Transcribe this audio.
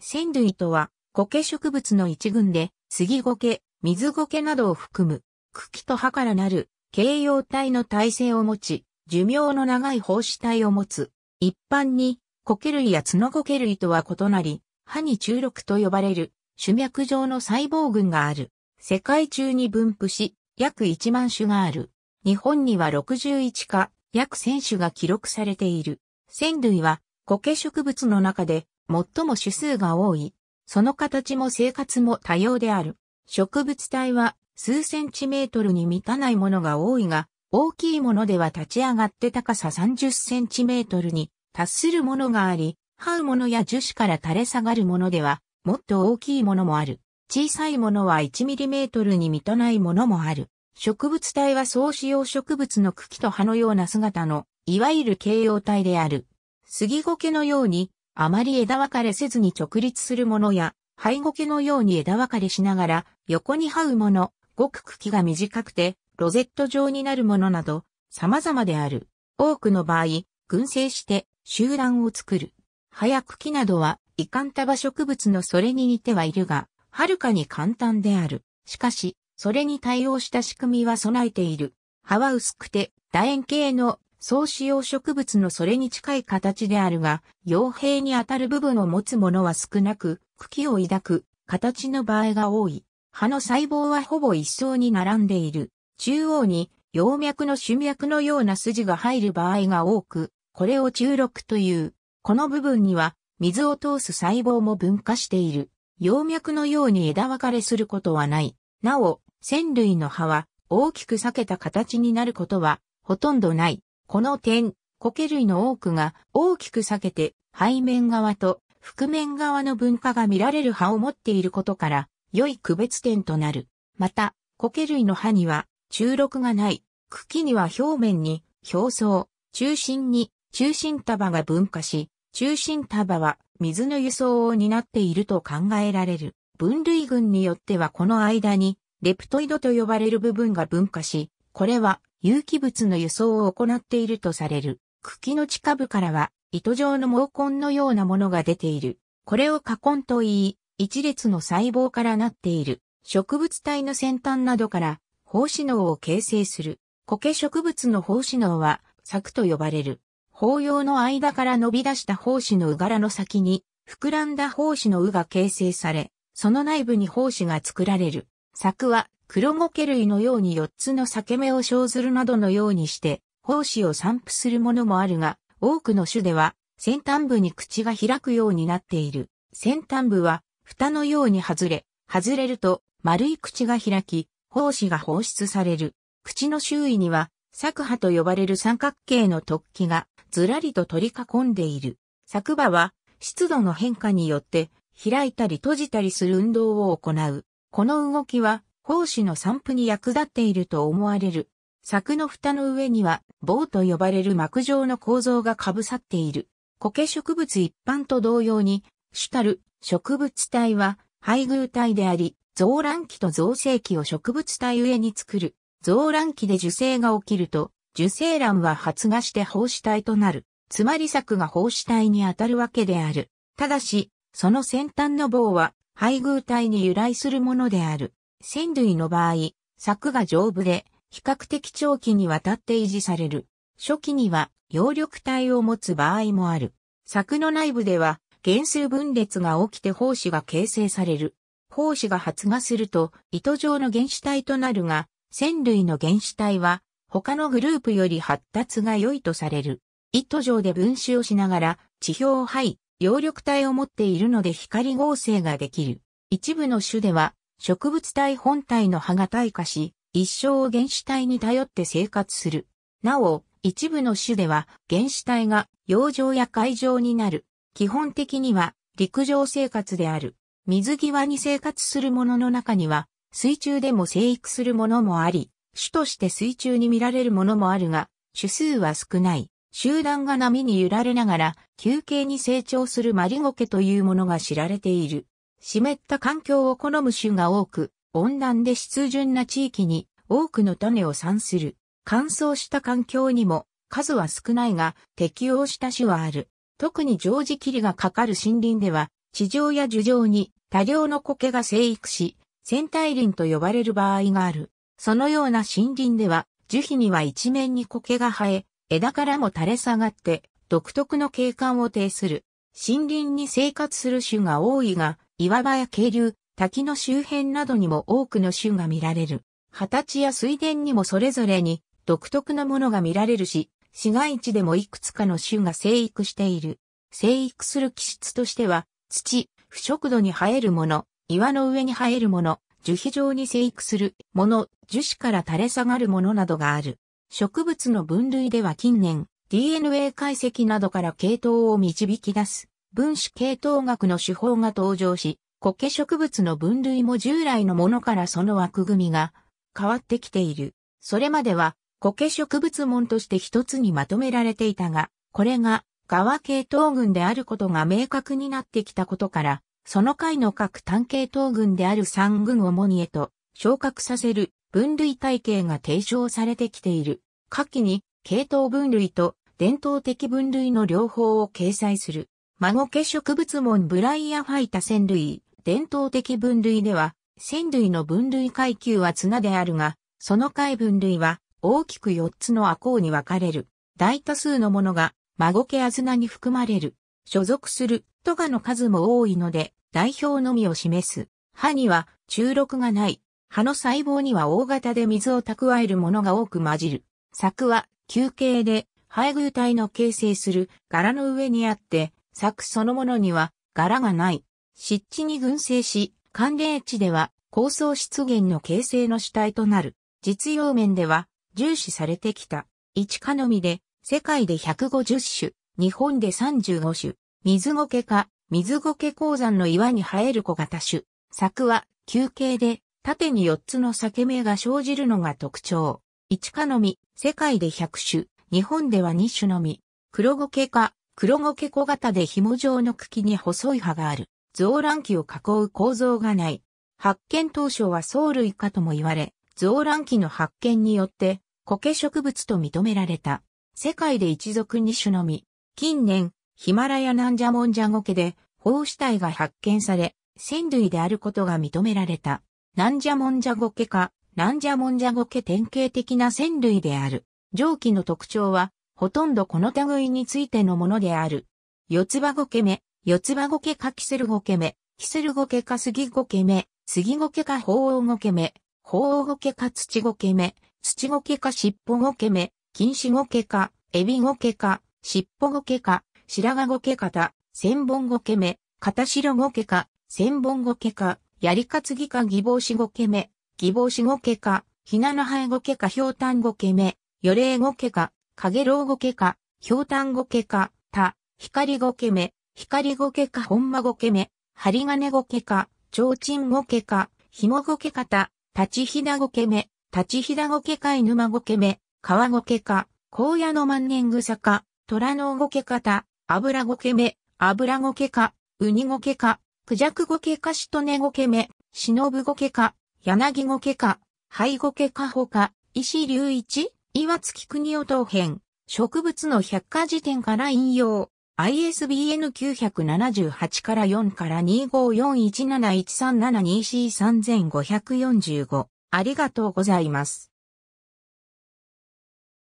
仙類とは、苔植物の一群で、杉苔、水苔などを含む、茎と葉からなる、形容体の体性を持ち、寿命の長い胞子体を持つ。一般に、苔類や角苔類とは異なり、歯に中六と呼ばれる、種脈状の細胞群がある。世界中に分布し、約1万種がある。日本には61か、約1000種が記録されている。仙類は、苔植物の中で最も種数が多い。その形も生活も多様である。植物体は数センチメートルに満たないものが多いが、大きいものでは立ち上がって高さ30センチメートルに達するものがあり、這うものや樹脂から垂れ下がるものでは、もっと大きいものもある。小さいものは1ミリメートルに満たないものもある。植物体は総使用植物の茎と葉のような姿の、いわゆる形容体である。杉苔のようにあまり枝分かれせずに直立するものや、背後毛のように枝分かれしながら横に這うもの、ごく茎が短くてロゼット状になるものなど様々である。多くの場合、群生して集団を作る。葉や茎などは異簡束植物のそれに似てはいるが、はるかに簡単である。しかし、それに対応した仕組みは備えている。葉は薄くて楕円形の総使用植物のそれに近い形であるが、傭兵にあたる部分を持つものは少なく、茎を抱く形の場合が多い。葉の細胞はほぼ一層に並んでいる。中央に葉脈の主脈のような筋が入る場合が多く、これを中六という。この部分には水を通す細胞も分化している。葉脈のように枝分かれすることはない。なお、線類の葉は大きく裂けた形になることはほとんどない。この点、苔類の多くが大きく裂けて背面側と覆面側の分化が見られる葉を持っていることから、良い区別点となる。また、苔類の葉には中緑がない。茎には表面に表層、中心に中心束が分化し、中心束は水の輸送を担っていると考えられる。分類群によってはこの間にレプトイドと呼ばれる部分が分化し、これは有機物の輸送を行っているとされる。茎の地下部からは、糸状の毛根のようなものが出ている。これを花根と言い、一列の細胞からなっている。植物体の先端などから、胞子脳を形成する。苔植物の胞子脳は、柵と呼ばれる。胞葉の間から伸び出した胞子のうがらの先に、膨らんだ胞子のうが形成され、その内部に胞子が作られる。柵は黒ゴケ類のように四つの裂け目を生ずるなどのようにして、胞子を散布するものもあるが、多くの種では、先端部に口が開くようになっている。先端部は、蓋のように外れ、外れると、丸い口が開き、胞子が放出される。口の周囲には、作波と呼ばれる三角形の突起が、ずらりと取り囲んでいる。作波は、湿度の変化によって、開いたり閉じたりする運動を行う。この動きは、奉仕の散布に役立っていると思われる。柵の蓋の上には棒と呼ばれる膜状の構造が被さっている。苔植物一般と同様に、主たる植物体は配偶体であり、増卵期と増生期を植物体上に作る。増卵期で受精が起きると、受精卵は発芽して胞子体となる。つまり柵が胞子体に当たるわけである。ただし、その先端の棒は配偶体に由来するものである。線類の場合、柵が丈夫で、比較的長期にわたって維持される。初期には、葉緑体を持つ場合もある。柵の内部では、原数分裂が起きて胞子が形成される。胞子が発芽すると、糸状の原子体となるが、線類の原子体は、他のグループより発達が良いとされる。糸状で分子をしながら、地表をい、葉緑体を持っているので光合成ができる。一部の種では、植物体本体の葉が退化し、一生を原子体に頼って生活する。なお、一部の種では原子体が洋上や海上になる。基本的には陸上生活である。水際に生活するものの中には、水中でも生育するものもあり、種として水中に見られるものもあるが、種数は少ない。集団が波に揺られながら、休憩に成長するマリゴケというものが知られている。湿った環境を好む種が多く、温暖で湿潤な地域に多くの種を産する。乾燥した環境にも数は少ないが適応した種はある。特に常時霧がかかる森林では、地上や樹上に多量の苔が生育し、仙隊林と呼ばれる場合がある。そのような森林では、樹皮には一面に苔が生え、枝からも垂れ下がって、独特の景観を呈する。森林に生活する種が多いが、岩場や渓流、滝の周辺などにも多くの種が見られる。形や水田にもそれぞれに独特なものが見られるし、市街地でもいくつかの種が生育している。生育する気質としては、土、腐食土に生えるもの、岩の上に生えるもの、樹皮状に生育するもの、樹脂から垂れ下がるものなどがある。植物の分類では近年、DNA 解析などから系統を導き出す分子系統学の手法が登場し、苔植物の分類も従来のものからその枠組みが変わってきている。それまでは苔植物門として一つにまとめられていたが、これが側系統群であることが明確になってきたことから、その回の各単系統群である三群をもにへと昇格させる分類体系が提唱されてきている。下記に系統分類と伝統的分類の両方を掲載する。孫毛植物門ブライアファイタ線類、伝統的分類では、線類の分類階級は綱であるが、その階分類は大きく4つの亜項に分かれる。大多数のものが孫毛アズナに含まれる。所属するトガの数も多いので、代表のみを示す。歯には中録がない。歯の細胞には大型で水を蓄えるものが多く混じる。柵は球形で、配偶体の形成する柄の上にあって、柵そのものには柄がない。湿地に群生し、寒冷地では高層湿原の形成の主体となる。実用面では重視されてきた。一カのみで世界で150種、日本で35種、水苔か、水苔鉱山の岩に生える小型種。柵は球形で縦に4つの裂け目が生じるのが特徴。一カのみ、世界で100種、日本では2種のみ。黒苔か、黒ケ小型で紐状の茎に細い葉がある。増卵期を囲う構造がない。発見当初は藻類かとも言われ、増卵期の発見によって苔植物と認められた。世界で一族二種のみ。近年、ヒマラヤナンジャモンジャゴケで、胞子体が発見され、仙類であることが認められた。ナンジャモンジャゴケか、ナンジャモンジャゴケ典型的な仙類である。上記の特徴は、ほとんどこの類についてのものである。四つ葉五け目、四つ葉五けかキセル五け目、キセル五けか杉五け目、杉五けか鳳凰五け目、鳳凰五けか土五け目、土五けか尻尾五け目、金糸五けか、エビ五けか、尻尾五けか、白髪五け方、千本五け目、片白五けか、千本五けか、やりかつぎか義母子五け目、義母子五けか、ひなのハエ五けか、ひょうたん五け目、よれい五けか、かげろうごけか、ひょうたんごけか、た、ひかりごけめ、ひかりごけか、ほんまごけめ、はりがねごけか、ちょうちんごけか、ひもごけかた、たちひだごけめ、たちひだごけかいぬまごけめ、かわごけか、こうやのまんねんぐさか、とらのごけかた、あぶらごけめ、あぶらごけか、うにごけか、くじゃくごけかしとねごけめ、しのぶごけか、やなぎごけか、はいごけかほか、いしりゅういち岩月国夫等編、植物の百科事典から引用、ISBN 978から4から25417137 2 c 3545。ありがとうございます。